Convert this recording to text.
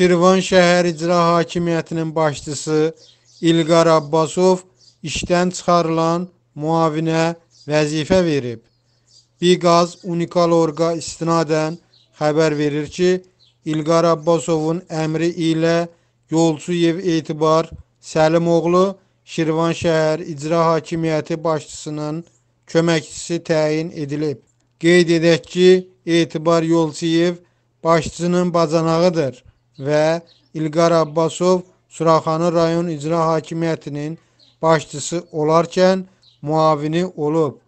Şirvanşəhər İcra Hakimiyyətinin başçısı İlqar Abbasov işdən çıxarılan muavinə vəzifə verib. Biqaz Unikal Orqa istinadən xəbər verir ki, İlqar Abbasovun əmri ilə Yolçuyev Etibar Səlimoğlu Şirvanşəhər İcra Hakimiyyəti başçısının köməkçisi təyin edilib. Qeyd edək ki, Etibar Yolçuyev başçının bacanağıdır və İlqar Abbasov Suraxanı rayon icra hakimiyyətinin başçısı olarkən müavini olub.